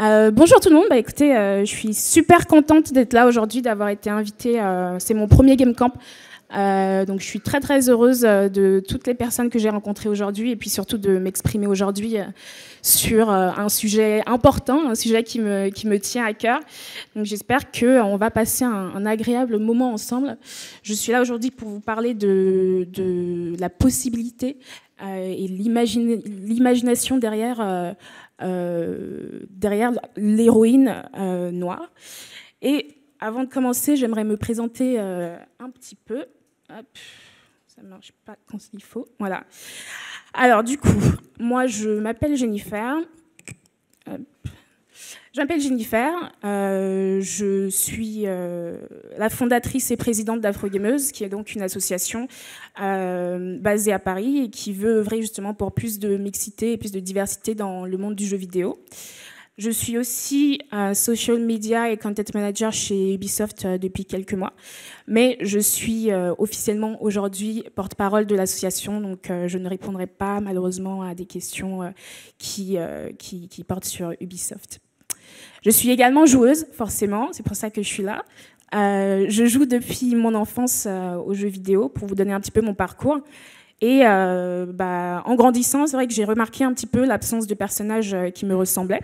Euh, bonjour tout le monde. Bah, écoutez, euh, je suis super contente d'être là aujourd'hui, d'avoir été invitée. Euh, c'est mon premier Game Camp. donc je suis très très heureuse de toutes les personnes que j'ai rencontrées aujourd'hui et puis surtout de m'exprimer aujourd'hui sur un sujet important, un sujet qui me, qui me tient à cœur. Donc j'espère qu'on va passer un, agréable moment ensemble. Je suis là aujourd'hui pour vous parler de, de la possibilité et l'imagination derrière euh, derrière l'héroïne euh, noire. Et avant de commencer, j'aimerais me présenter euh, un petit peu. ça marche pas quand il faut. Voilà. Alors, du coup, moi, je m'appelle Jennifer. Hop. Je m'appelle Jennifer, euh, je suis euh, la fondatrice et présidente d'Afrogameuse, qui est donc une association euh, basée à Paris et qui veut œuvrer justement pour plus de mixité et plus de diversité dans le monde du jeu vidéo. Je suis aussi social media et content manager chez Ubisoft depuis quelques mois, mais je suis officiellement aujourd'hui porte-parole de l'association, donc je ne répondrai pas malheureusement à des questions qui portent sur Ubisoft. Je suis également joueuse, forcément, c'est pour ça que je suis là. Euh, je joue depuis mon enfance euh, aux jeux vidéo pour vous donner un petit peu mon parcours. Et euh, bah, en grandissant, c'est vrai que j'ai remarqué un petit peu l'absence de personnages qui me ressemblaient.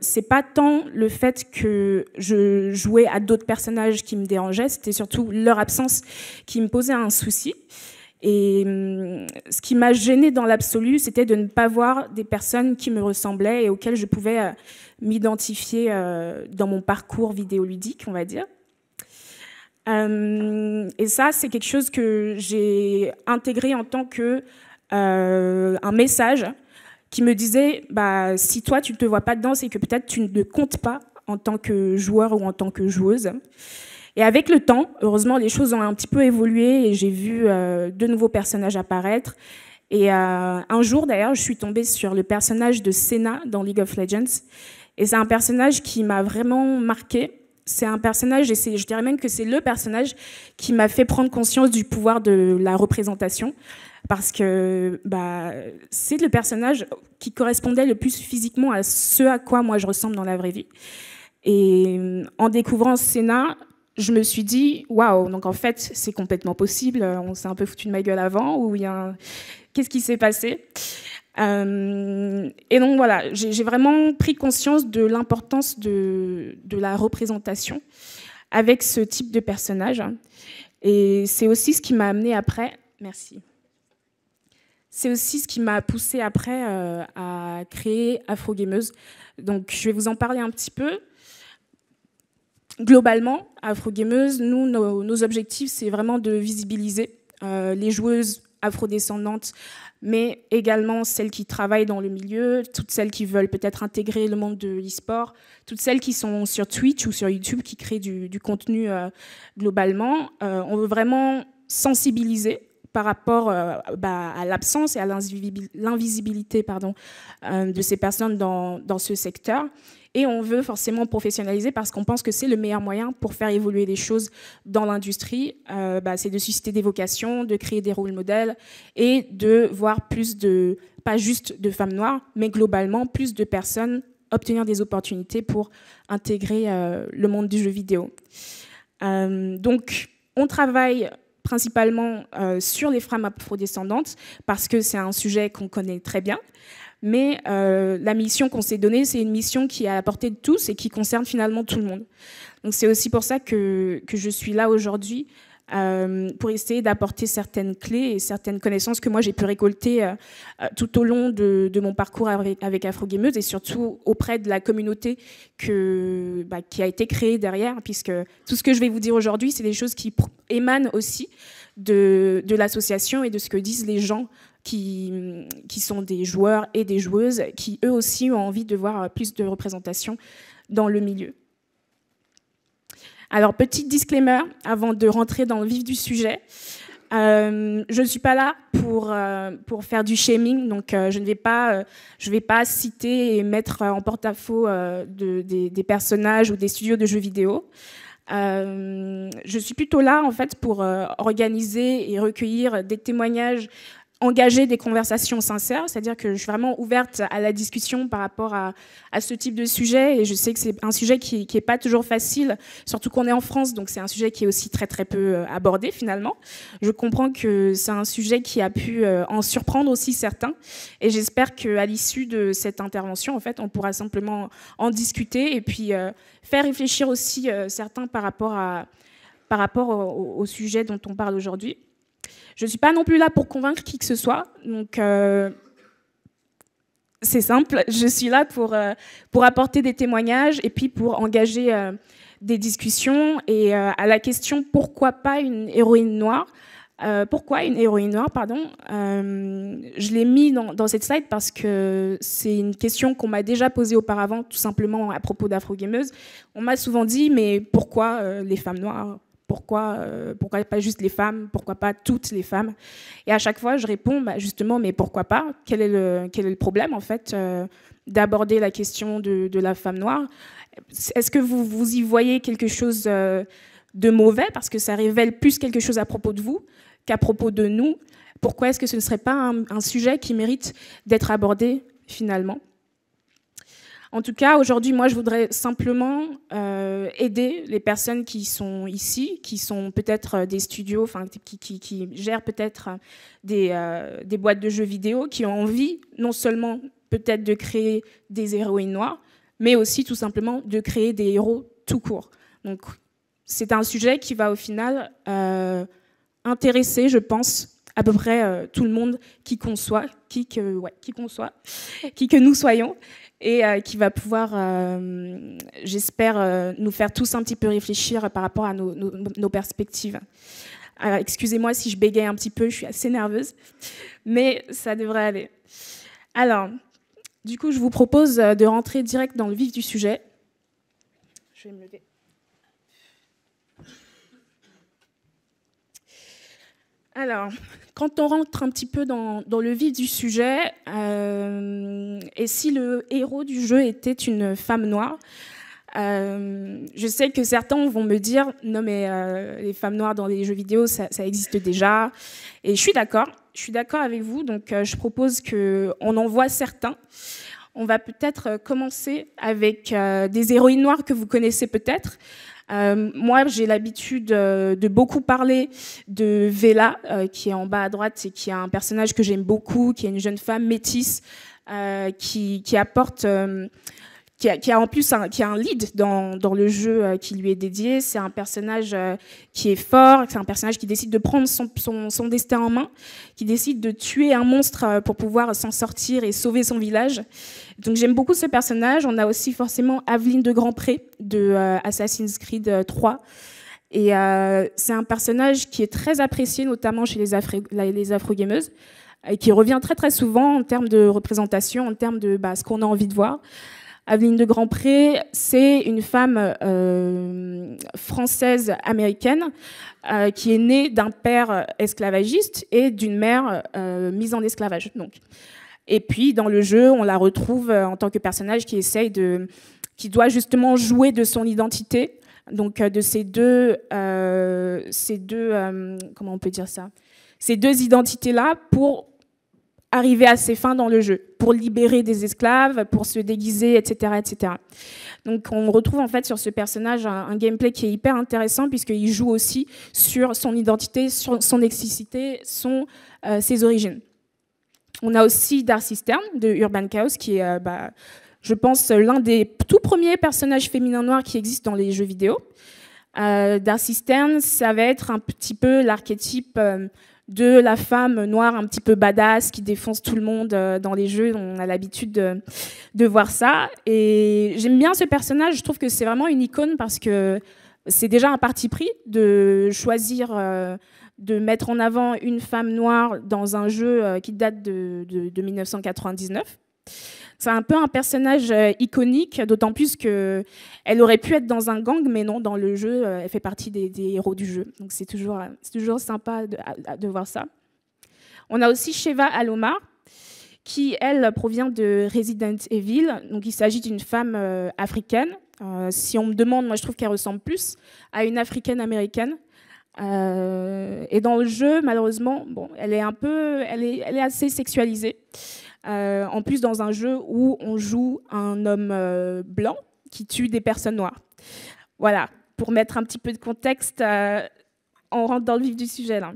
c'est pas tant le fait que je jouais à d'autres personnages qui me dérangeaient, c'était surtout leur absence qui me posait un souci. Et mm, ce qui m'a gênée dans l'absolu, c'était de ne pas voir des personnes qui me ressemblaient et auxquelles je pouvais euh, m'identifier euh, dans mon parcours vidéoludique, on va dire. Euh, et ça, c'est quelque chose que j'ai intégré en tant que un message qui me disait bah, si toi tu ne te vois pas dedans, c'est que peut-être tu ne comptes pas en tant que joueur ou en tant que joueuse. Et avec le temps, heureusement, les choses ont un petit peu évolué et j'ai vu euh, de nouveaux personnages apparaître. Et euh, un jour, d'ailleurs, je suis tombée sur le personnage de Senna dans League of Legends. Et c'est un personnage qui m'a vraiment marqué. C'est un personnage, et je dirais même que c'est le personnage qui m'a fait prendre conscience du pouvoir de la représentation. Parce que bah, c'est le personnage qui correspondait le plus physiquement à ce à quoi moi je ressemble dans la vraie vie. Et en découvrant Senna, je me suis dit, waouh, donc en fait, c'est complètement possible. Euh, on s'est un peu foutu de ma gueule avant, ou il y a un... Qu'est-ce qui s'est passé euh, Et donc voilà, j'ai vraiment pris conscience de l'importance de, de, la représentation avec ce type de personnage. Et c'est aussi ce qui m'a amené après. Merci. C'est aussi ce qui m'a poussé après euh, à créer Afro Gameuse. Donc je vais vous en parler un petit peu globalement, Afrogameuse, nous, nos, objectifs, c'est vraiment de visibiliser euh, les joueuses afrodescendantes, mais également celles qui travaillent dans le milieu, toutes celles qui veulent peut-être intégrer le monde de l'esport, toutes celles qui sont sur Twitch ou sur YouTube, qui créent du, contenu euh, globalement. Euh, on veut vraiment sensibiliser par rapport bah, à l'absence et à l'invisibilité pardon, de ces personnes dans ce secteur. Et on veut forcément professionnaliser parce qu'on pense que c'est le meilleur moyen pour faire évoluer les choses dans l'industrie. Euh, bah, c'est de susciter des vocations, de créer des rôles modèles et de voir plus de, pas juste de femmes noires, mais globalement plus de personnes obtenir des opportunités pour intégrer euh, le monde du jeu vidéo. Euh, donc, on travaille principalement sur les femmes afrodescendantes parce que c'est un sujet qu'on connaît très bien mais euh, la mission qu'on s'est donnée, c'est une mission qui est à portée de tous et qui concerne finalement tout le monde. Donc c'est aussi pour ça que, je suis là aujourd'hui, euh, pour essayer d'apporter certaines clés et certaines connaissances que moi j'ai pu récolter euh, tout au long de, mon parcours avec, Afrogameuse et surtout auprès de la communauté que, bah, qui a été créée derrière, puisque tout ce que je vais vous dire aujourd'hui, c'est des choses qui émanent aussi de, de l'association et de ce que disent les gens qui, qui sont des joueurs et des joueuses qui eux aussi ont envie de voir euh, plus de représentation dans le milieu. Alors, petit disclaimer avant de rentrer dans le vif du sujet. Euh, je ne suis pas là pour, euh, pour faire du shaming, donc je ne vais pas, je vais pas citer et mettre en porte-à-faux de, des, des, personnages ou des studios de jeux vidéo. je suis plutôt là en fait pour organiser et recueillir des témoignages engager des conversations sincères, c'est-à-dire que je suis vraiment ouverte à la discussion par rapport à, ce type de sujet, et je sais que c'est un sujet qui n'est pas toujours facile, surtout qu'on est en France, donc c'est un sujet qui est aussi très très peu euh, abordé finalement. Je comprends que c'est un sujet qui a pu euh, en surprendre aussi certains, et j'espère qu'à l'issue de cette intervention, en fait, on pourra simplement en discuter et puis euh, faire réfléchir aussi certains par rapport, à, par rapport au sujet dont on parle aujourd'hui. Je ne suis pas non plus là pour convaincre qui que ce soit. Donc, euh, c'est simple. Je suis là pour, euh, pour apporter des témoignages et puis pour engager euh, des discussions. Et à la question pourquoi pas une héroïne noire pourquoi une héroïne noire, pardon Je l'ai mis dans, dans, cette slide parce que c'est une question qu'on m'a déjà posée auparavant, tout simplement à propos d'Afro Gameuse. On m'a souvent dit, mais pourquoi les femmes noires pourquoi, euh, pourquoi pas juste les femmes, pourquoi pas toutes les femmes Et à chaque fois, je réponds bah, justement, mais pourquoi pas quel est, le, problème en fait euh, d'aborder la question de, la femme noire Est-ce que vous, vous y voyez quelque chose euh, de mauvais parce que ça révèle plus quelque chose à propos de vous qu'à propos de nous Pourquoi est-ce que ce ne serait pas un sujet qui mérite d'être abordé finalement en tout cas, aujourd'hui, moi, je voudrais simplement euh, aider les personnes qui sont ici, qui sont peut-être euh, des studios, enfin, qui, gèrent peut-être euh, des, boîtes de jeux vidéo, qui ont envie non seulement peut-être de créer des héroïnes noires, mais aussi tout simplement de créer des héros tout court. Donc, c'est un sujet qui va au final intéresser, je pense, à peu près tout le monde qui conçoit, qui que, ouais, qui conçoit, qui que nous soyons et euh, qui va pouvoir, euh, j'espère, euh, nous faire tous un petit peu réfléchir par rapport à nos, nos, nos perspectives. Excusez-moi si je bégaye un petit peu, je suis assez nerveuse, mais ça devrait aller. Alors, du coup, je vous propose de rentrer direct dans le vif du sujet. Je vais me lever. Alors, quand on rentre un petit peu dans, le vif du sujet, euh, et si le héros du jeu était une femme noire, euh, je sais que certains vont me dire non mais euh, les femmes noires dans les jeux vidéo ça, existe déjà et je suis d'accord je suis d'accord avec vous donc je propose qu'on en voit certains on va peut-être commencer avec des héroïnes noires que vous connaissez peut-être euh, moi, j'ai l'habitude euh, de beaucoup parler de Vela, euh, qui est en bas à droite et qui est un personnage que j'aime beaucoup, qui est une jeune femme métisse, qui, apporte qui a, en plus un, qui un lead dans, le jeu euh, qui lui est dédié. C'est un personnage euh, qui est fort, c'est un personnage qui décide de prendre son, destin en main, qui décide de tuer un monstre euh, pour pouvoir s'en sortir et sauver son village. Donc j'aime beaucoup ce personnage. On a aussi forcément Aveline de Grandpré de Assassin's Creed 3. Et c'est un personnage qui est très apprécié, notamment chez les, les afro-gameuses, et qui revient très très souvent en termes de représentation, en termes de bah, ce qu'on a envie de voir. Aveline de Grandpré, c'est une femme euh, française américaine euh, qui est née d'un père esclavagiste et d'une mère euh, mise en esclavage. Donc. Et puis dans le jeu, on la retrouve en tant que personnage qui essaye de, qui doit justement jouer de son identité, donc de ces deux, ces deux, comment on peut dire ça, ces deux identités là pour arriver à ses fins dans le jeu, pour libérer des esclaves, pour se déguiser, etc. etc. Donc on retrouve en fait sur ce personnage un, gameplay qui est hyper intéressant puisqu'il joue aussi sur son identité, sur son exicité, son, euh, ses origines. On a aussi Darcy Stern de Urban Chaos qui est, euh, bah, je pense, l'un des tout premiers personnages féminins noirs qui existent dans les jeux vidéo. Euh, Darcy ça va être un petit peu l'archétype euh, de la femme noire un petit peu badass qui défonce tout le monde euh, dans les jeux. On a l'habitude de, voir ça. Et j'aime bien ce personnage. Je trouve que c'est vraiment une icône parce que c'est déjà un parti pris de choisir euh, de mettre en avant une femme noire dans un jeu euh, qui date de 1999. C'est un peu un personnage euh, iconique, d'autant plus que elle aurait pu être dans un gang, mais non, dans le jeu, euh, elle fait partie des, héros du jeu. Donc c'est toujours, euh, toujours sympa de, voir ça. On a aussi Sheva Alomar, qui, elle, provient de Resident Evil. Donc il s'agit d'une femme africaine. si on me demande, moi je trouve qu'elle ressemble plus à une africaine-américaine. et dans le jeu, malheureusement, bon, elle est un peu, elle est, elle est assez sexualisée. Euh, en plus, dans un jeu où on joue un homme euh, blanc qui tue des personnes noires. Voilà, pour mettre un petit peu de contexte, euh, on rentre dans le vif du sujet là.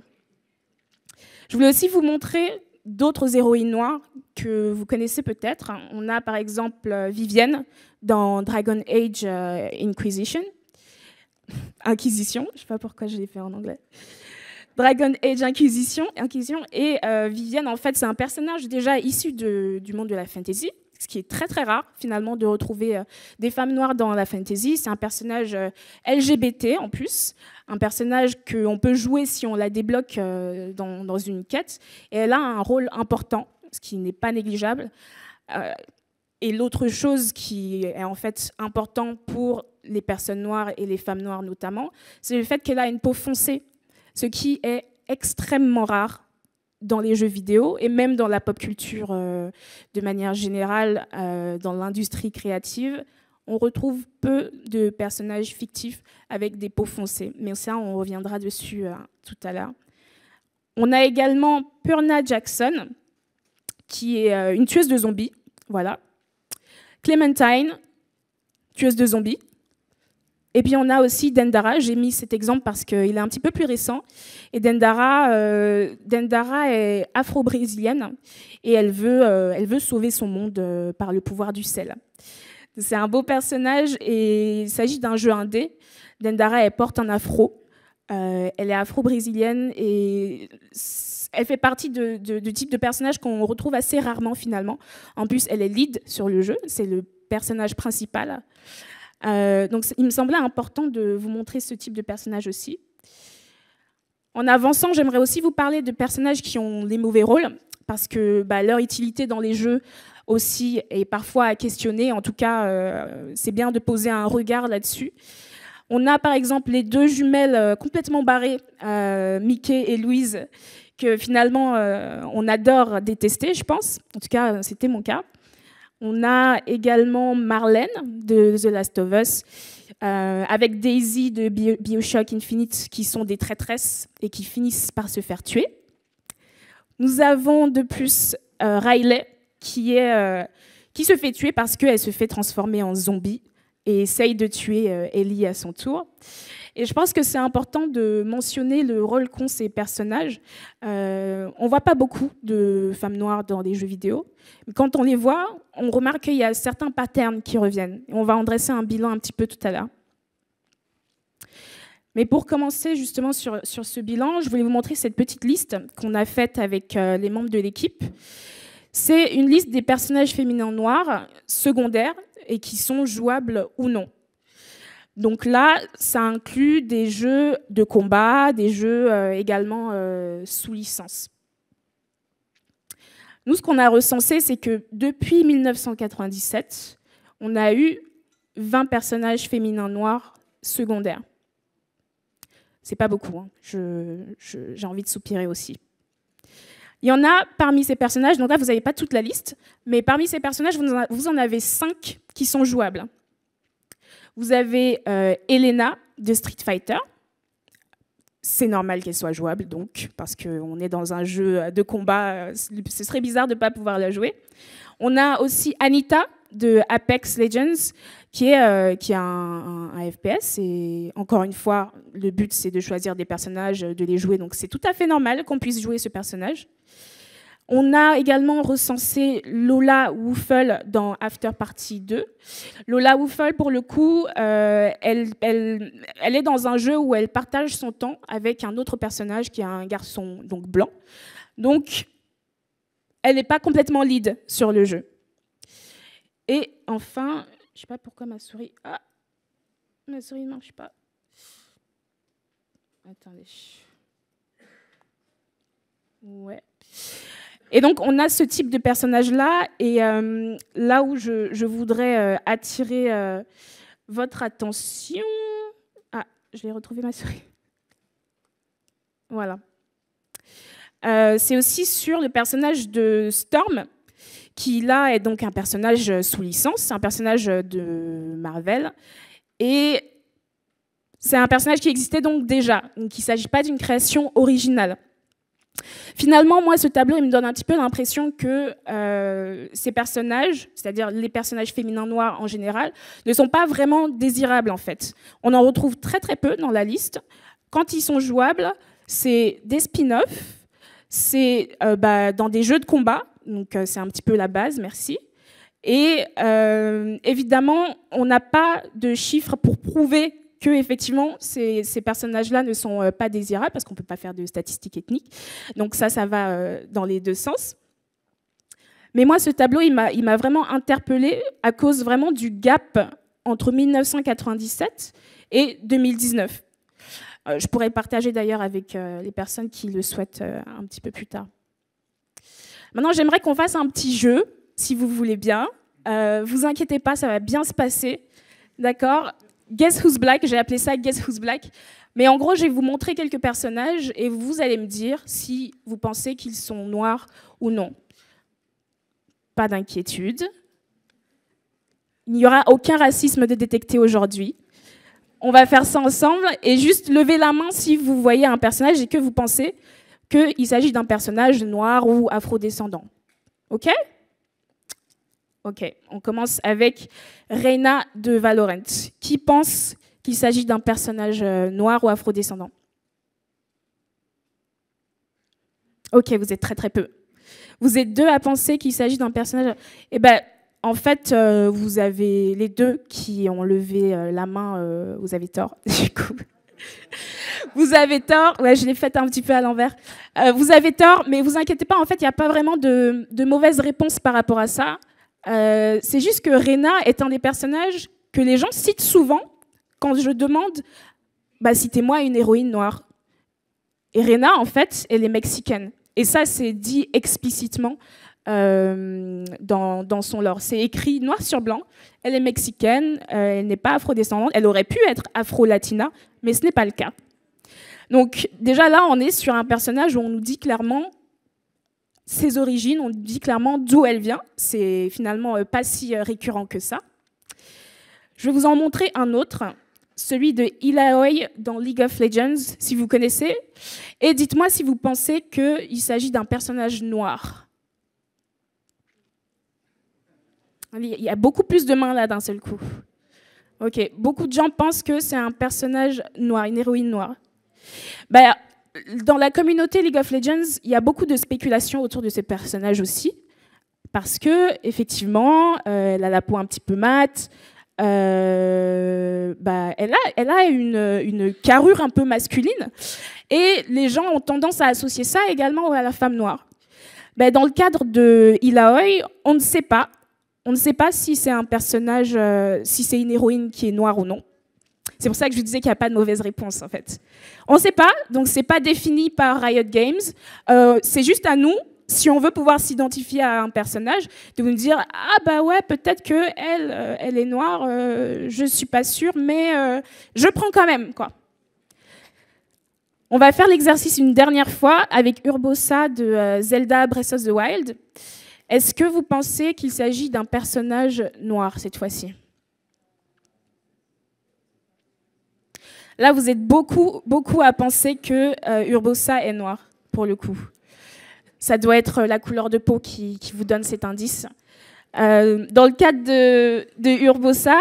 Je voulais aussi vous montrer d'autres héroïnes noires que vous connaissez peut-être. On a par exemple Vivienne dans Dragon Age Inquisition. Inquisition, je ne sais pas pourquoi je l'ai fait en anglais. Dragon Age Inquisition, Inquisition et euh, Vivienne, en fait, c'est un personnage déjà issu du monde de la fantasy, ce qui est très très rare finalement de retrouver euh, des femmes noires dans la fantasy. C'est un personnage euh, LGBT en plus, un personnage qu'on peut jouer si on la débloque euh, dans, dans, une quête, et elle a un rôle important, ce qui n'est pas négligeable. et l'autre chose qui est en fait important pour les personnes noires et les femmes noires notamment, c'est le fait qu'elle a une peau foncée ce qui est extrêmement rare dans les jeux vidéo et même dans la pop culture euh, de manière générale, euh, dans l'industrie créative, on retrouve peu de personnages fictifs avec des peaux foncées. Mais ça, on reviendra dessus euh, tout à l'heure. On a également Purna Jackson, qui est une tueuse de zombies. Voilà. Clementine, tueuse de zombies. Et puis on a aussi Dendara, j'ai mis cet exemple parce qu'il est un petit peu plus récent. Et Dendara, euh, Dendara est afro-brésilienne et elle veut, euh, elle veut sauver son monde euh, par le pouvoir du sel. C'est un beau personnage et il s'agit d'un jeu indé. Dendara, elle porte un afro. elle est afro-brésilienne et elle fait partie de, de, du type de personnage qu'on retrouve assez rarement finalement. En plus, elle est lead sur le jeu, c'est le personnage principal. Euh, donc il me semblait important de vous montrer ce type de personnage aussi. En avançant, j'aimerais aussi vous parler de personnages qui ont les mauvais rôles, parce que bah, leur utilité dans les jeux aussi est parfois à questionner. En tout cas, euh, c'est bien de poser un regard là-dessus. On a par exemple les deux jumelles euh, complètement barrées, Mickey et Louise, que finalement on adore détester, je pense. En tout cas, c'était mon cas. On a également Marlène de The Last of Us, euh, avec Daisy de Bioshock Infinite, qui sont des traîtresses et qui finissent par se faire tuer. Nous avons de plus euh, Riley, qui, euh, qui se fait tuer parce qu'elle se fait transformer en zombie et essaye de tuer Ellie à son tour. Et je pense que c'est important de mentionner le rôle qu'ont ces personnages. On euh, on voit pas beaucoup de femmes noires dans des jeux vidéo. Mais quand on les voit, on remarque qu'il y a certains patterns qui reviennent. On va en dresser un bilan un petit peu tout à l'heure. Mais pour commencer justement sur, sur, ce bilan, je voulais vous montrer cette petite liste qu'on a faite avec euh, les membres de l'équipe. C'est une liste des personnages féminins noirs secondaires et qui sont jouables ou non. Donc là, ça inclut des jeux de combat, des jeux euh, également euh, sous licence. Nous, ce qu'on a recensé, c'est que depuis 1997, on a eu 20 personnages féminins noirs secondaires. C'est pas beaucoup, hein. j'ai envie de soupirer aussi. Il y en a parmi ces personnages, donc là vous n'avez pas toute la liste, mais parmi ces personnages, vous en avez 5 qui sont jouables. Vous avez euh, Elena de Street Fighter. C'est normal qu'elle soit jouable, donc, parce qu'on est dans un jeu de combat. Euh, ce serait bizarre de ne pas pouvoir la jouer. On a aussi Anita de Apex Legends, qui est, euh, qui est un, un, FPS. Et encore une fois, le but, c'est de choisir des personnages, de les jouer. Donc, c'est tout à fait normal qu'on puisse jouer ce personnage. On a également recensé Lola Wouffle dans After Party 2. Lola Wouffle, pour le coup, euh, elle, est dans un jeu où elle partage son temps avec un autre personnage qui est un garçon donc blanc. Donc, elle n'est pas complètement lead sur le jeu. Et enfin, je ne sais pas pourquoi ma souris... Ah, ma souris ne marche pas. Attendez. Ouais. Et donc, on a ce type de personnage-là. Et euh, là où je, voudrais euh, attirer euh, votre attention. Ah, je vais retrouver ma souris. Voilà. c'est aussi sur le personnage de Storm, qui là est donc un personnage sous licence, un personnage de Marvel. Et c'est un personnage qui existait donc déjà. Donc, il ne s'agit pas d'une création originale. Finalement, moi, ce tableau, il me donne un petit peu l'impression que euh, ces personnages, c'est-à-dire les personnages féminins noirs en général, ne sont pas vraiment désirables, en fait. On en retrouve très, très peu dans la liste. Quand ils sont jouables, c'est des spin-offs, c'est euh, bah, dans des jeux de combat, donc euh, c'est un petit peu la base, merci. Et évidemment, on n'a pas de chiffres pour prouver que effectivement ces, personnages-là ne sont euh, pas désirables parce qu'on ne peut pas faire de statistiques ethniques. Donc ça, ça va euh, dans les deux sens. Mais moi, ce tableau, il m'a vraiment interpellé à cause vraiment du gap entre 1997 et 2019. Euh, je pourrais partager d'ailleurs avec les personnes qui le souhaitent un petit peu plus tard. Maintenant, j'aimerais qu'on fasse un petit jeu, si vous voulez bien. Euh, vous inquiétez pas, ça va bien se passer. D'accord Guess Who's Black, j'ai appelé ça Guess Who's Black. Mais en gros, je vais vous montrer quelques personnages et vous allez me dire si vous pensez qu'ils sont noirs ou non. Pas d'inquiétude. Il n'y aura aucun racisme de détecté aujourd'hui. On va faire ça ensemble et juste lever la main si vous voyez un personnage et que vous pensez qu'il s'agit d'un personnage noir ou afrodescendant. OK Ok, on commence avec Reina de Valorant. Qui pense qu'il s'agit d'un personnage euh, noir ou afrodescendant Ok, vous êtes très très peu. Vous êtes deux à penser qu'il s'agit d'un personnage. Eh ben, en fait, euh, vous avez les deux qui ont levé euh, la main. vous avez tort, du coup. vous avez tort. Ouais, je l'ai faite un petit peu à l'envers. vous avez tort, mais vous inquiétez pas. En fait, il n'y a pas vraiment de, de mauvaise réponse par rapport à ça. Euh, c'est juste que Rena est un des personnages que les gens citent souvent quand je demande bah, citez-moi une héroïne noire. Et Rena, en fait, elle est mexicaine. Et ça, c'est dit explicitement euh, dans, son lore. C'est écrit noir sur blanc. Elle est mexicaine, euh, elle n'est pas afrodescendante. Elle aurait pu être afro-latina, mais ce n'est pas le cas. Donc déjà là, on est sur un personnage où on nous dit clairement, ses origines, on dit clairement d'où elle vient. C'est finalement euh, pas si euh, récurrent que ça. Je vais vous en montrer un autre, celui de Ilaoi dans League of Legends, si vous connaissez. Et dites-moi si vous pensez qu'il s'agit d'un personnage noir. Ah il y a beaucoup plus de mains là d'un seul coup. Ok, beaucoup de gens pensent que c'est un personnage noir, une héroïne noire. Ben dans la communauté League of Legends, il y a beaucoup de spéculations autour de ce personnage aussi, parce que effectivement, elle euh, a la peau un petit peu mate. Euh, bah, elle a, elle a une, une, carrure un peu masculine et les gens ont tendance à associer ça également à la femme noire. Bah, dans le cadre de Ilaoi, on ne sait pas, on ne sait pas si c'est un personnage, euh, si c'est une héroïne qui est noire ou non. C'est pour ça que je vous disais qu'il n'y a pas de mauvaise réponse, en fait. On ne sait pas, donc c'est pas défini par Riot Games. Euh, c'est juste à nous, si on veut pouvoir s'identifier à un personnage, de nous dire ah bah ouais peut-être que elle, euh, elle est noire, euh, je ne suis pas sûre, mais je prends quand même quoi. On va faire l'exercice une dernière fois avec Urbosa de Zelda Breath of the Wild. Est-ce que vous pensez qu'il s'agit d'un personnage noir cette fois-ci Là, vous êtes beaucoup, beaucoup à penser que euh, Urbosa est noire, pour le coup. Ça doit être euh, la couleur de peau qui, vous donne cet indice. Euh, dans le cadre de, Urbosa,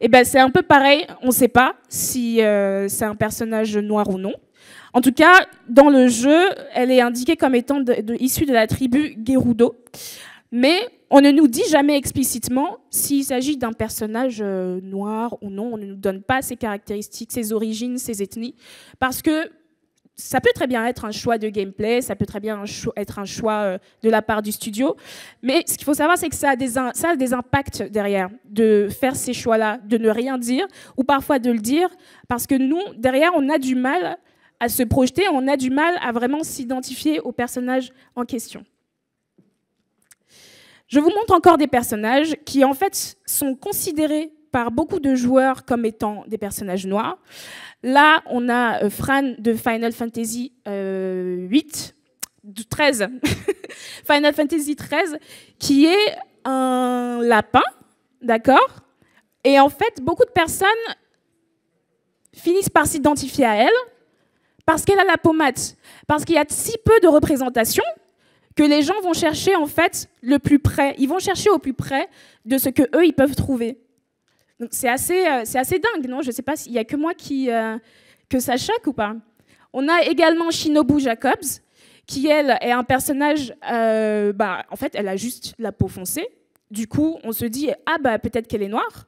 eh ben, c'est un peu pareil. On ne sait pas si c'est un personnage noir ou non. En tout cas, dans le jeu, elle est indiquée comme étant de, issue de la tribu Gerudo. Mais on ne nous dit jamais explicitement s'il s'agit d'un personnage euh, noir ou non. On ne nous donne pas ses caractéristiques, ses origines, ses ethnies. Parce que ça peut très bien être un choix de gameplay, ça peut très bien être un choix euh, de la part du studio. Mais ce qu'il faut savoir, c'est que ça a, des impacts derrière, de faire ces choix-là, de ne rien dire, ou parfois de le dire, parce que nous, derrière, on a du mal à se projeter, on a du mal à vraiment s'identifier au personnage en question. Je vous montre encore des personnages qui, en fait, sont considérés par beaucoup de joueurs comme étant des personnages noirs. Là, on a euh, Fran de Final Fantasy euh, 8, 13, Final Fantasy 13, qui est un lapin, d'accord Et en fait, beaucoup de personnes finissent par s'identifier à elle parce qu'elle a la pommade, parce qu'il y a si peu de représentations que les gens vont chercher en fait le plus près. Ils vont chercher au plus près de ce que eux ils peuvent trouver. c'est assez, euh, c'est assez dingue, non Je sais pas s'il y a que moi qui euh, que ça choque ou pas. On a également Shinobu Jacobs, qui elle est un personnage, euh, bah, en fait elle a juste la peau foncée. Du coup on se dit ah bah peut-être qu'elle est noire.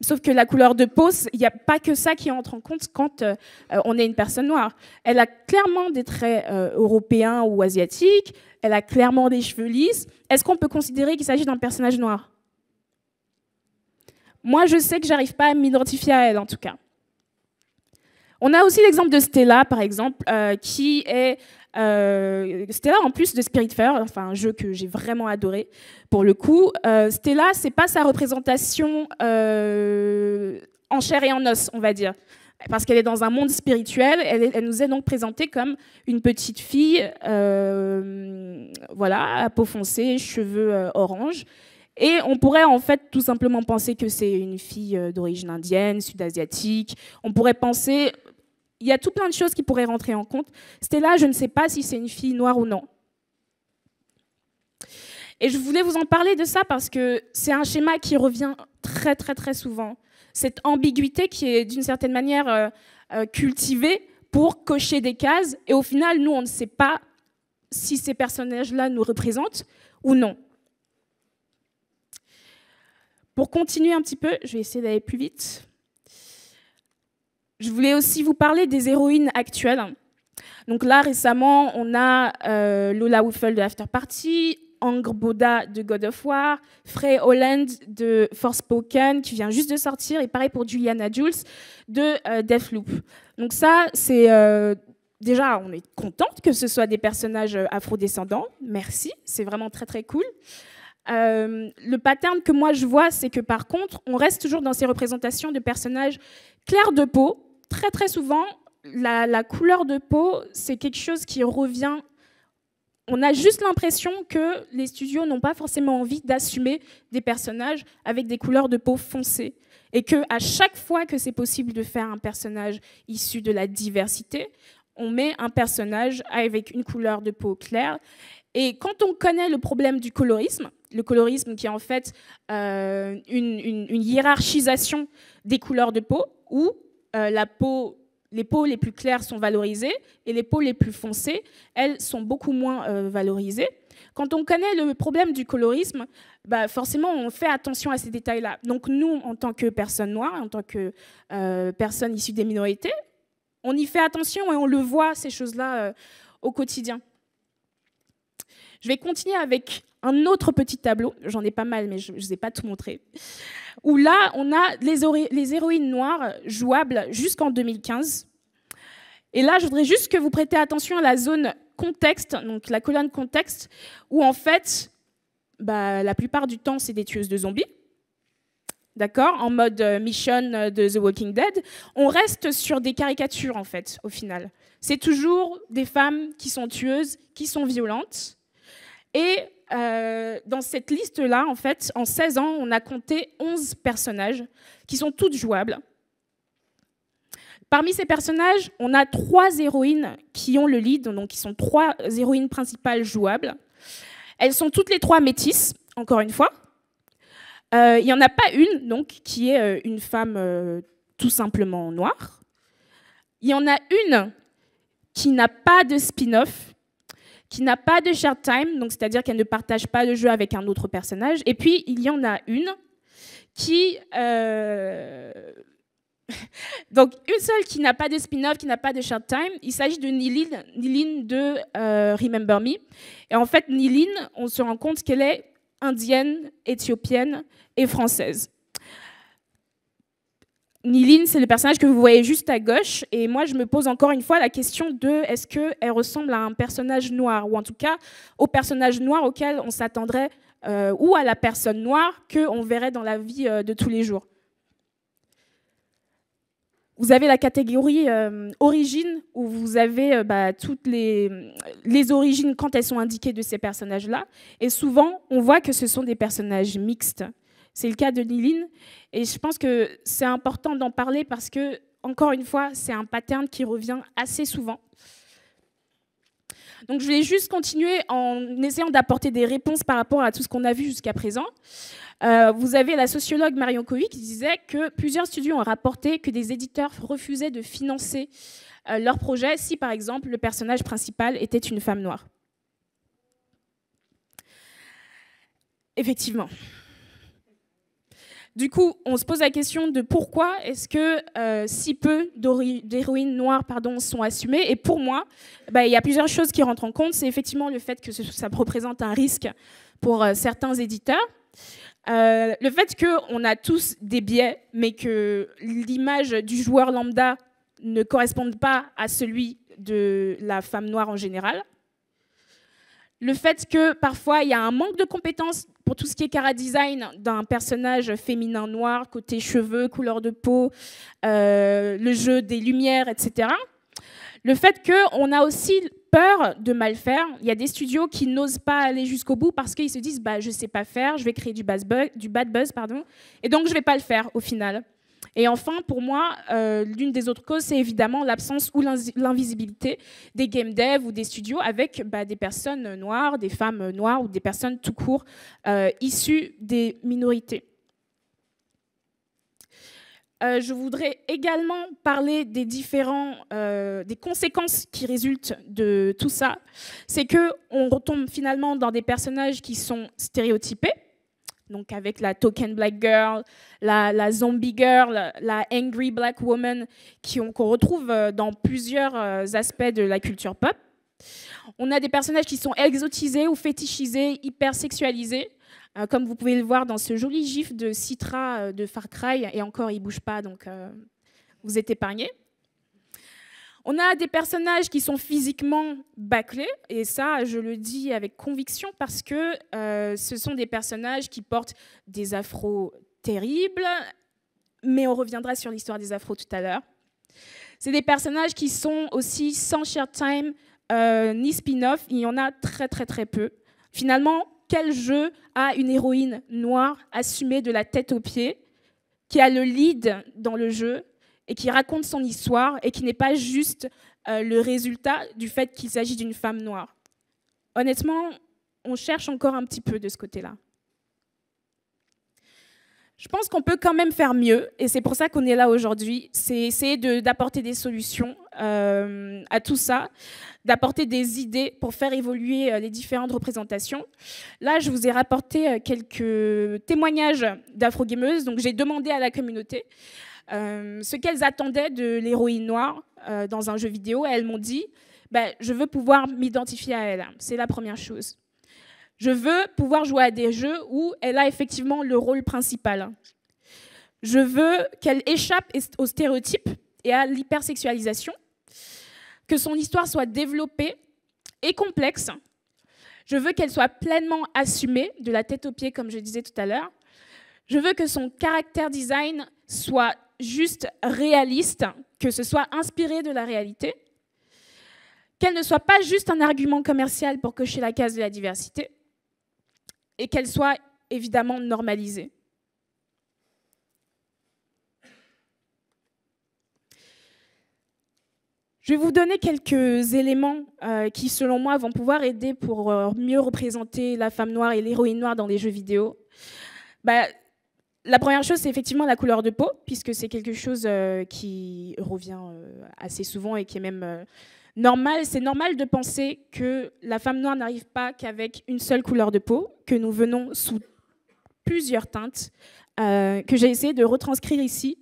Sauf que la couleur de peau, il n'y a pas que ça qui entre en compte quand euh, euh, on est une personne noire. Elle a clairement des traits euh, européens ou asiatiques, elle a clairement des cheveux lisses. Est-ce qu'on peut considérer qu'il s'agit d'un personnage noir Moi, je sais que j'arrive pas à m'identifier à elle, en tout cas. On a aussi l'exemple de Stella, par exemple, qui est euh, Stella, en plus de Spirit enfin un jeu que j'ai vraiment adoré pour le coup, euh, Stella, ce c'est pas sa représentation euh, en chair et en os, on va dire. Parce qu'elle est dans un monde spirituel, elle, nous est donc présentée comme une petite fille, voilà, à peau foncée, cheveux orange. Et on pourrait en fait tout simplement penser que c'est une fille d'origine indienne, sud-asiatique. On pourrait penser il y a tout plein de choses qui pourraient rentrer en compte. Stella, je ne sais pas si c'est une fille noire ou non. Et je voulais vous en parler de ça parce que c'est un schéma qui revient très très très souvent. Cette ambiguïté qui est d'une certaine manière euh, euh, cultivée pour cocher des cases et au final, nous, on ne sait pas si ces personnages-là nous représentent ou non. Pour continuer un petit peu, je vais essayer d'aller plus vite. Je voulais aussi vous parler des héroïnes actuelles. Donc là, récemment, on a euh, Lola Wuffel de After Party, Angre Boda de God of War, Frey Holland de Forspoken, qui vient juste de sortir, et pareil pour Juliana Jules de euh, Deathloop. Donc ça, c'est... Euh, déjà, on est contente que ce soit des personnages afrodescendants. Merci, c'est vraiment très très cool. le pattern que moi je vois, c'est que par contre, on reste toujours dans ces représentations de personnages clairs de peau, très très souvent, la, couleur de peau, c'est quelque chose qui revient. On a juste l'impression que les studios n'ont pas forcément envie d'assumer des personnages avec des couleurs de peau foncées. Et que à chaque fois que c'est possible de faire un personnage issu de la diversité, on met un personnage avec une couleur de peau claire. Et quand on connaît le problème du colorisme, le colorisme qui est en fait euh, une, une hiérarchisation des couleurs de peau, où euh, la peau, les peaux les plus claires sont valorisées et les peaux les plus foncées, elles, sont beaucoup moins euh, valorisées. Quand on connaît le problème du colorisme, bah forcément, on fait attention à ces détails-là. Donc nous, en tant que personnes noires, en tant que euh, personnes issues des minorités, on y fait attention et on le voit, ces choses-là, au quotidien. Je vais continuer avec un autre petit tableau, j'en ai pas mal, mais je ne vous ai pas tout montré, où là, on a les, les héroïnes noires jouables jusqu'en 2015. Et là, je voudrais juste que vous prêtez attention à la zone contexte, donc la colonne contexte, où en fait, bah, la plupart du temps, c'est des tueuses de zombies. D'accord En mode euh, mission de The Walking Dead. On reste sur des caricatures, en fait, au final. C'est toujours des femmes qui sont tueuses, qui sont violentes. Et euh, dans cette liste-là, en fait, en 16 ans, on a compté 11 personnages qui sont toutes jouables. Parmi ces personnages, on a trois héroïnes qui ont le lead, donc qui sont trois héroïnes principales jouables. Elles sont toutes les trois métisses, encore une fois. Euh, il n'y en a pas une, donc, qui est euh, une femme tout simplement noire. Il y en a une qui n'a pas de spin-off, qui n'a pas de shared time, donc c'est-à-dire qu'elle ne partage pas le jeu avec un autre personnage. Et puis il y en a une qui euh, donc une seule qui n'a pas de spin-off, qui n'a pas de shared time. Il s'agit de Nilin de euh, Remember Me. Et en fait, Niline, on se rend compte qu'elle est indienne, éthiopienne et française. Niline, c'est le personnage que vous voyez juste à gauche. Et moi, je me pose encore une fois la question de est-ce qu'elle ressemble à un personnage noir Ou en tout cas, au personnage noir auquel on s'attendrait, euh, ou à la personne noire qu'on verrait dans la vie euh, de tous les jours. Vous avez la catégorie euh, origine, où vous avez bah, toutes les, les origines quand elles sont indiquées de ces personnages-là. Et souvent, on voit que ce sont des personnages mixtes. C'est le cas de Niline. Et je pense que c'est important d'en parler parce que, encore une fois, c'est un pattern qui revient assez souvent. Donc je vais juste continuer en essayant d'apporter des réponses par rapport à tout ce qu'on a vu jusqu'à présent. Euh, vous avez la sociologue Marion kovic qui disait que plusieurs studios ont rapporté que des éditeurs refusaient de financer euh, leur projet si, par exemple, le personnage principal était une femme noire. Effectivement. Du coup, on se pose la question de pourquoi est-ce que euh, si peu d'héroïnes noires pardon, sont assumées. Et pour moi, bah, il y a plusieurs choses qui rentrent en compte. C'est effectivement le fait que ça représente un risque pour euh, certains éditeurs. Euh, le fait qu'on a tous des biais, mais que l'image du joueur lambda ne corresponde pas à celui de la femme noire en général. Le fait que parfois il y a un manque de compétences pour tout ce qui est cara design d'un personnage féminin noir, côté cheveux, couleur de peau, euh, le jeu des lumières, etc. Le fait qu'on a aussi peur de mal faire. Il y a des studios qui n'osent pas aller jusqu'au bout parce qu'ils se disent bah, je ne sais pas faire, je vais créer du, bad buzz, pardon, et donc je ne vais pas le faire au final. Et enfin, pour moi, euh, l'une des autres causes, c'est évidemment l'absence ou l'invisibilité des game devs ou des studios avec bah, des personnes noires, des femmes noires ou des personnes tout court euh, issues des minorités. Euh, je voudrais également parler des différents, des conséquences qui résultent de tout ça. C'est que on retombe finalement dans des personnages qui sont stéréotypés, donc avec la token black girl, la, zombie girl, la, angry black woman, qu'on retrouve euh, dans plusieurs euh, aspects de la culture pop. On a des personnages qui sont exotisés ou fétichisés, hypersexualisés, sexualisés, euh, comme vous pouvez le voir dans ce joli gif de Citra de Far Cry, et encore il bouge pas, donc vous êtes épargnés. On a des personnages qui sont physiquement bâclés, et ça, je le dis avec conviction parce que euh, ce sont des personnages qui portent des afros terribles, mais on reviendra sur l'histoire des afros tout à l'heure. C'est des personnages qui sont aussi sans share time euh, ni spin-off, il y en a très très très peu. Finalement, quel jeu a une héroïne noire assumée de la tête aux pieds, qui a le lead dans le jeu et qui raconte son histoire et qui n'est pas juste euh, le résultat du fait qu'il s'agit d'une femme noire. Honnêtement, on cherche encore un petit peu de ce côté-là. Je pense qu'on peut quand même faire mieux, et c'est pour ça qu'on est là aujourd'hui. C'est essayer d'apporter des solutions euh, à tout ça, d'apporter des idées pour faire évoluer euh, les différentes représentations. Là, je vous ai rapporté quelques témoignages d'afro-gameuses. Donc, j'ai demandé à la communauté euh, ce qu'elles attendaient de l'héroïne noire euh, dans un jeu vidéo. elles m'ont dit, ben, je veux pouvoir m'identifier à elle. C'est la première chose. Je veux pouvoir jouer à des jeux où elle a effectivement le rôle principal. Je veux qu'elle échappe aux stéréotypes et à l'hypersexualisation, que son histoire soit développée et complexe. Je veux qu'elle soit pleinement assumée, de la tête aux pieds, comme je disais tout à l'heure. Je veux que son caractère design soit juste réaliste, que ce soit inspiré de la réalité, qu'elle ne soit pas juste un argument commercial pour cocher la case de la diversité, et qu'elle soit évidemment normalisée. Je vais vous donner quelques éléments euh, qui, selon moi, vont pouvoir aider pour euh, mieux représenter la femme noire et l'héroïne noire dans les jeux vidéo. Bah, la première chose, c'est effectivement la couleur de peau, puisque c'est quelque chose euh, qui revient euh, assez souvent et qui est même euh, normal. C'est normal de penser que la femme noire n'arrive pas qu'avec une seule couleur de peau, que nous venons sous plusieurs teintes, que j'ai essayé de retranscrire ici,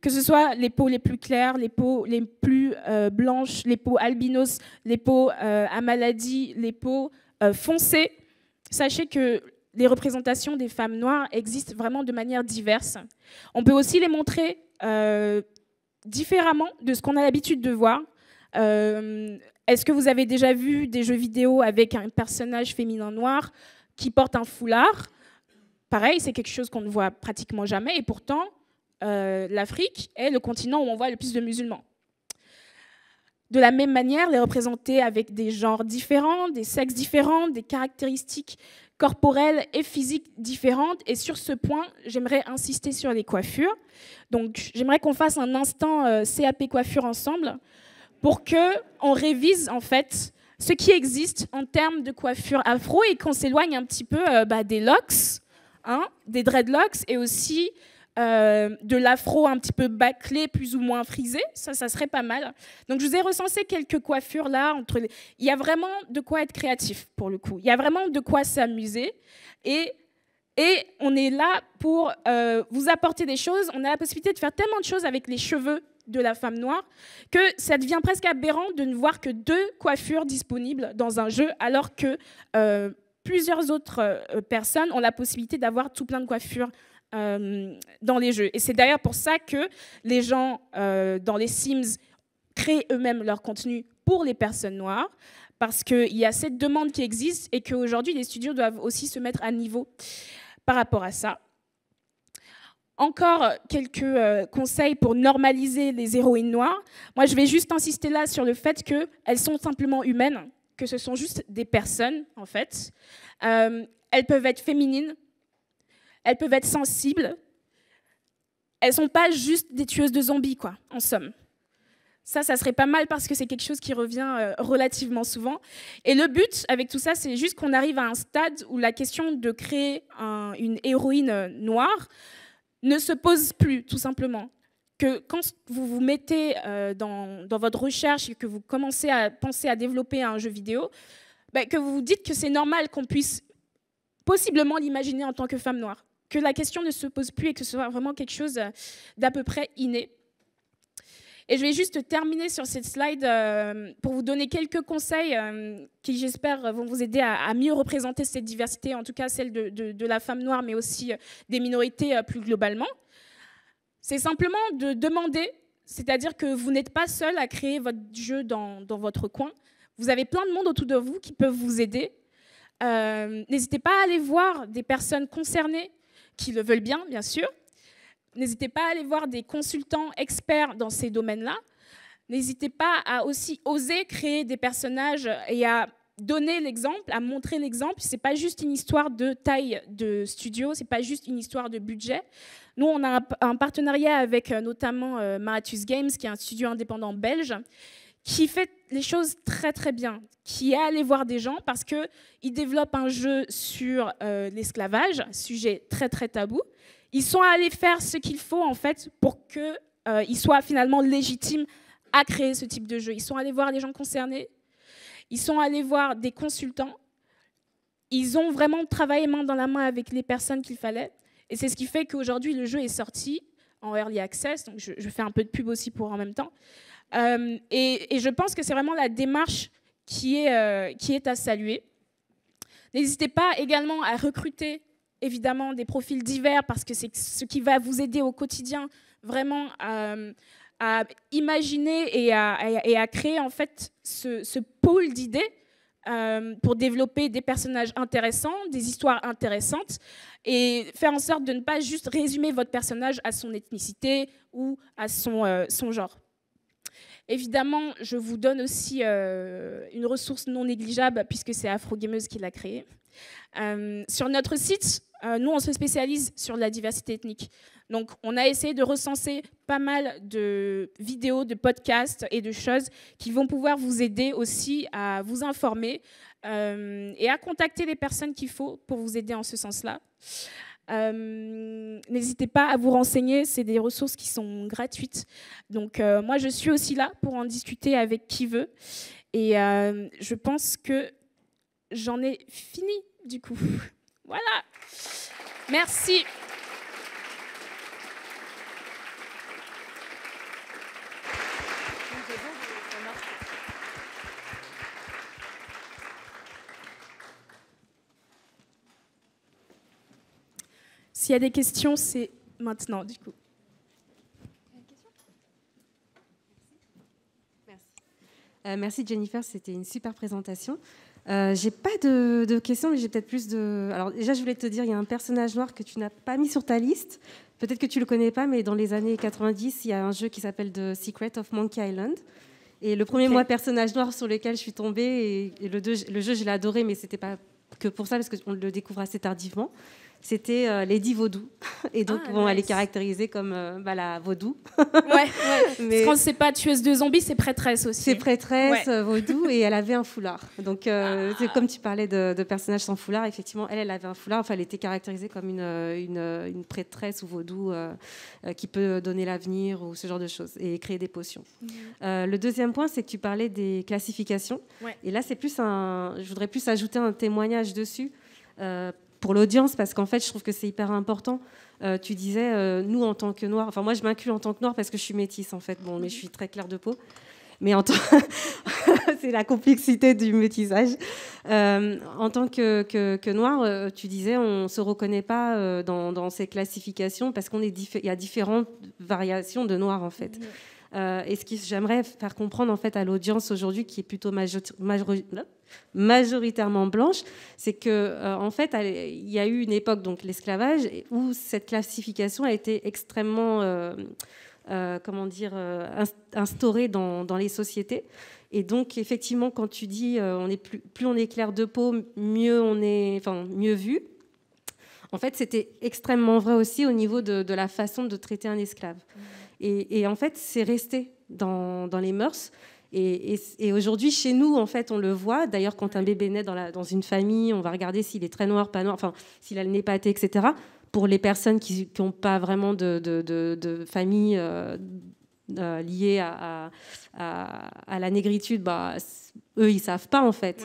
que ce soit les peaux les plus claires, les peaux les plus blanches, les peaux albinos, les peaux à maladie, les peaux foncées. Sachez que les représentations des femmes noires existent vraiment de manière diverse. On peut aussi les montrer euh, différemment de ce qu'on a l'habitude de voir. Euh, est-ce que vous avez déjà vu des jeux vidéo avec un personnage féminin noir qui porte un foulard Pareil, c'est quelque chose qu'on ne voit pratiquement jamais et pourtant, euh, l'Afrique est le continent où on voit le plus de musulmans. De la même manière, les représenter avec des genres différents, des sexes différents, des caractéristiques corporelles et physiques différentes. Et sur ce point, j'aimerais insister sur les coiffures. Donc j'aimerais qu'on fasse un instant euh, CAP coiffure ensemble pour que on révise en fait ce qui existe en termes de coiffure afro et qu'on s'éloigne un petit peu euh, bah, des locks, hein, des dreadlocks et aussi euh, de l'afro un petit peu bâclé, plus ou moins frisé. Ça, ça serait pas mal. Donc, je vous ai recensé quelques coiffures là. Entre Il y a vraiment de quoi être créatif, pour le coup. Il y a vraiment de quoi s'amuser. Et, on est là pour euh, vous apporter des choses. On a la possibilité de faire tellement de choses avec les cheveux de la femme noire que ça devient presque aberrant de ne voir que deux coiffures disponibles dans un jeu, alors que... Euh, plusieurs autres personnes ont la possibilité d'avoir tout plein de coiffures euh, dans les jeux. Et c'est d'ailleurs pour ça que les gens euh, dans les Sims créent eux-mêmes leur contenu pour les personnes noires, parce qu'il y a cette demande qui existe et qu'aujourd'hui, les studios doivent aussi se mettre à niveau par rapport à ça. Encore quelques euh, conseils pour normaliser les héroïnes noires. Moi, je vais juste insister là sur le fait qu'elles sont simplement humaines, que ce sont juste des personnes, en fait. elles peuvent être féminines, elles peuvent être sensibles. Elles sont pas juste des tueuses de zombies, quoi, en somme. Ça, ça serait pas mal parce que c'est quelque chose qui revient euh, relativement souvent. Et le but avec tout ça, c'est juste qu'on arrive à un stade où la question de créer une héroïne euh, noire ne se pose plus, tout simplement que quand vous vous mettez euh, dans, votre recherche et que vous commencez à penser à développer un jeu vidéo, bah, que vous vous dites que c'est normal qu'on puisse possiblement l'imaginer en tant que femme noire que la question ne se pose plus et que ce soit vraiment quelque chose d'à peu près inné. Et je vais juste terminer sur cette slide euh, pour vous donner quelques conseils euh, qui, j'espère, vont vous aider à, mieux représenter cette diversité, en tout cas celle de, la femme noire, mais aussi euh, des minorités plus globalement. C'est simplement de demander, c'est-à-dire que vous n'êtes pas seul à créer votre jeu dans, votre coin. Vous avez plein de monde autour de vous qui peuvent vous aider. N'hésitez pas à aller voir des personnes concernées qui le veulent bien, bien sûr. N'hésitez pas à aller voir des consultants experts dans ces domaines-là. N'hésitez pas à aussi oser créer des personnages et à donner l'exemple, à montrer l'exemple. C'est pas juste une histoire de taille de studio, c'est pas juste une histoire de budget. Nous, on a un partenariat avec euh, notamment euh, Marathus Games, qui est un studio indépendant belge, qui fait les choses très très bien, qui est allé voir des gens parce qu'ils développent un jeu sur euh, l'esclavage, sujet très très tabou. Ils sont allés faire ce qu'il faut en fait pour qu'ils euh, soient finalement légitimes à créer ce type de jeu. Ils sont allés voir les gens concernés, ils sont allés voir des consultants, ils ont vraiment travaillé main dans la main avec les personnes qu'il fallait. Et c'est ce qui fait qu'aujourd'hui le jeu est sorti en early access, donc je, je fais un peu de pub aussi pour en même temps. Euh, et, je pense que c'est vraiment la démarche qui est, euh, qui est à saluer. N'hésitez pas également à recruter évidemment des profils divers parce que c'est ce qui va vous aider au quotidien vraiment euh, à, imaginer et à, créer en fait ce, pôle d'idées pour développer des personnages intéressants, des histoires intéressantes et faire en sorte de ne pas juste résumer votre personnage à son ethnicité ou à son genre. Évidemment, je vous donne aussi euh, une ressource non négligeable puisque c'est Afrogameuse qui l'a créée. Euh, sur notre site, euh, nous, on se spécialise sur la diversité ethnique. Donc, on a essayé de recenser pas mal de vidéos, de podcasts et de choses qui vont pouvoir vous aider aussi à vous informer et à contacter les personnes qu'il faut pour vous aider en ce sens-là. Euh, n'hésitez pas à vous renseigner, c'est des ressources qui sont gratuites. Donc euh, moi, je suis aussi là pour en discuter avec qui veut. Et euh, je pense que j'en ai fini du coup. Voilà. Merci. S'il y a des questions, c'est maintenant, du coup. Euh, merci, Jennifer, c'était une super présentation. Euh, j'ai pas de, questions, mais j'ai peut-être plus de. Alors, déjà, je voulais te dire, il y a un personnage noir que tu n'as pas mis sur ta liste. Peut-être que tu le connais pas, mais dans les années 90, il y a un jeu qui s'appelle The Secret of Monkey Island. Et le premier, moi, personnage noir sur lequel je suis tombée, et, le, le, jeu, je l'ai adoré, mais c'était pas que pour ça, parce qu'on le découvre assez tardivement c'était euh, Lady Vaudou. Et donc, ah, elle est caractérisée comme euh, bah, la Vaudou. Ouais, Mais... Parce qu'on sait pas tueuse de zombies, c'est prêtresse aussi. C'est prêtresse, Vaudou, et elle avait un foulard. Donc, euh, ah. comme tu parlais de, personnages sans foulard, effectivement, elle, elle avait un foulard. Enfin, elle était caractérisée comme une, une, prêtresse ou Vaudou qui peut donner l'avenir ou ce genre de choses et créer des potions. Mhm. le deuxième point, c'est que tu parlais des classifications. Et là, c'est plus un. Je voudrais plus ajouter un témoignage dessus pour l'audience, parce qu'en fait, je trouve que c'est hyper important. Euh, tu disais, euh, nous, en tant que Noirs, enfin, moi, je m'inclus en tant que Noir parce que je suis métisse, en fait, bon, mais je suis très claire de peau. Mais en tant... c'est la complexité du métissage. Euh, en tant que, que, que tu disais, on ne se reconnaît pas dans, dans, ces classifications parce qu'il y a différentes variations de Noir, en fait. Euh, et ce que j'aimerais faire comprendre en fait à l'audience aujourd'hui, qui est plutôt euh, majoritairement blanche, c'est que euh, en fait il y a eu une époque donc l'esclavage où cette classification a été extrêmement comment dire instaurée dans, les sociétés. Et donc effectivement, quand tu dis on est plus, on est clair de peau, mieux on est, mieux vu. En fait, c'était extrêmement vrai aussi au niveau de, la façon de traiter un esclave. Mmh. Et, en fait, c'est resté dans, les mœurs. Et, aujourd'hui, chez nous, en fait, on le voit. D'ailleurs, quand un bébé naît dans, la, dans une famille, on va regarder s'il est très noir, pas noir, enfin, s'il a le nez pâté, etc. Pour les personnes qui n'ont pas vraiment de, famille euh, euh, liée à, à, à, la négritude, bah, eux, ils savent pas en fait.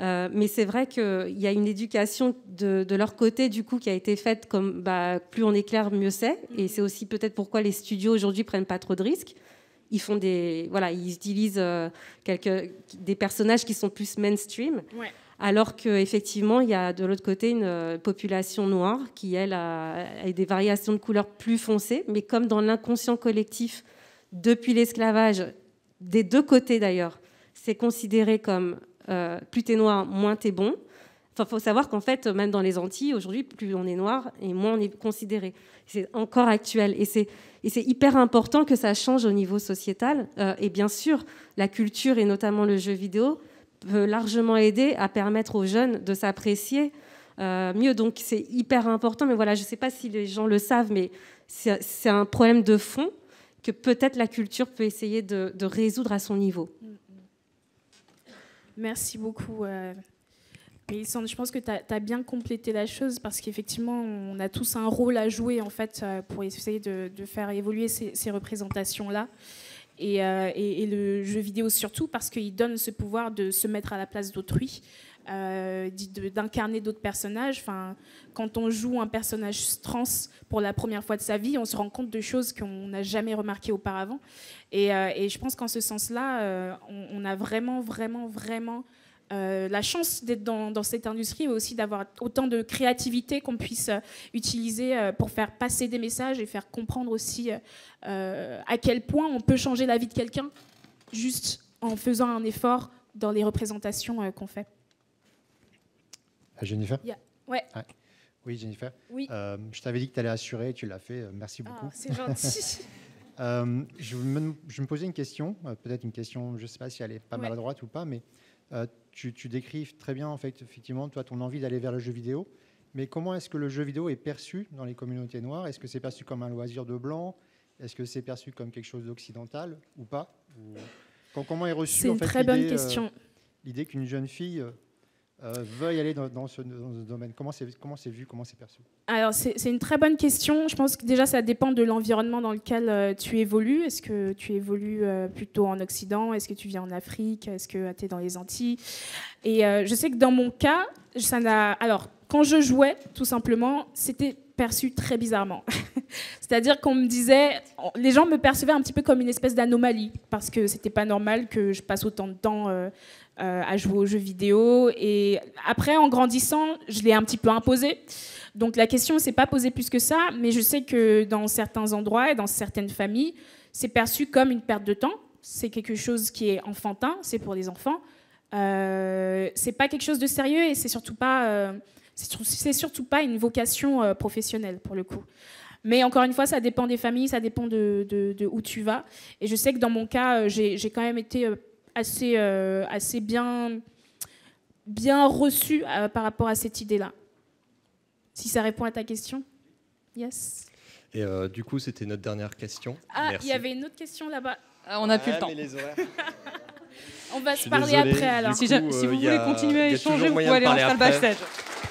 Euh, mais c'est vrai qu'il y a une éducation de, de, leur côté, du coup, qui a été faite comme bah, plus on est clair, mieux c'est. Et mhm. c'est aussi peut-être pourquoi les studios aujourd'hui prennent pas trop de risques. Ils font des. Voilà, ils utilisent euh, quelques, des personnages qui sont plus mainstream. Ouais. Alors qu'effectivement, il y a de l'autre côté une euh, population noire qui, elle, a, des variations de couleurs plus foncées, mais comme dans l'inconscient collectif, depuis l'esclavage, des deux côtés d'ailleurs, c'est considéré comme euh, plus t'es noir, moins t'es bon. Enfin, faut savoir qu'en fait, même dans les Antilles, aujourd'hui, plus on est noir et moins on est considéré. C'est encore actuel et c'est hyper important que ça change au niveau sociétal. Euh, et bien sûr, la culture et notamment le jeu vidéo peut largement aider à permettre aux jeunes de s'apprécier euh, mieux. Donc c'est hyper important. Mais voilà, je ne sais pas si les gens le savent, mais c'est un problème de fond que peut-être la culture peut essayer de résoudre à son niveau. Mm. Merci beaucoup. Euh, je pense que tu as, bien complété la chose parce qu'effectivement, on a tous un rôle à jouer en fait euh, pour essayer de, faire évoluer ces représentations-là. Euh, et, le jeu vidéo surtout parce qu'il donne ce pouvoir de se mettre à la place d'autrui, euh, d'incarner d'autres personnages. Enfin, quand on joue un personnage trans pour la première fois de sa vie, on se rend compte de choses qu'on n'a jamais remarquées auparavant. Et, euh, je pense qu'en ce sens-là, on, a vraiment, vraiment, vraiment euh, la chance d'être dans, cette industrie, mais aussi d'avoir autant de créativité qu'on puisse euh, utiliser euh, pour faire passer des messages et faire comprendre aussi à quel point on peut changer la vie de quelqu'un juste en faisant un effort dans les représentations qu'on fait. Jennifer ouais. Ah. Oui, Jennifer. Oui. je t'avais dit que tu allais assurer, tu l'as fait. Merci ah, beaucoup. c'est gentil. je, me, posais une question, peut-être une question, je ne sais pas si elle est pas maladroite ou pas, mais euh, tu, décris très bien, en fait, effectivement, toi, ton envie d'aller vers le jeu vidéo. Mais comment est-ce que le jeu vidéo est perçu dans les communautés noires Est-ce que c'est perçu comme un loisir de blanc Est-ce que c'est perçu comme quelque chose d'occidental ou pas Comment est reçu, C'est une fait, très bonne euh, question. L'idée qu'une jeune fille euh, euh, veuille y aller dans, ce, domaine Comment c'est vu Comment c'est perçu Alors, c'est une très bonne question. Je pense que déjà, ça dépend de l'environnement dans lequel euh, tu évolues. Est-ce que tu évolues euh, plutôt en Occident Est-ce que tu viens en Afrique Est-ce que tu es dans les Antilles Et je sais que dans mon cas, ça n'a. Alors, quand je jouais, tout simplement, c'était perçu très bizarrement. C'est-à-dire qu'on me disait, les gens me percevaient un petit peu comme une espèce d'anomalie, parce que c'était pas normal que je passe autant de temps euh, à jouer aux jeux vidéo. Et après, en grandissant, je l'ai un petit peu imposé. Donc la question s'est pas posée plus que ça, mais je sais que dans certains endroits et dans certaines familles, c'est perçu comme une perte de temps. C'est quelque chose qui est enfantin, c'est pour les enfants. Euh, c'est pas quelque chose de sérieux et c'est surtout pas euh, c'est surtout pas une vocation euh, professionnelle pour le coup. Mais encore une fois, ça dépend des familles, ça dépend de, de où tu vas. Et je sais que dans mon cas, j'ai quand même été assez, euh, assez bien, bien reçu euh, par rapport à cette idée-là. Si ça répond à ta question Yes. Et euh, du coup, c'était notre dernière question. Ah, il y avait une autre question là-bas. Ah, on n'a plus le ah, temps. on va se parler après alors. si, vous voulez continuer à échanger, vous pouvez aller en salle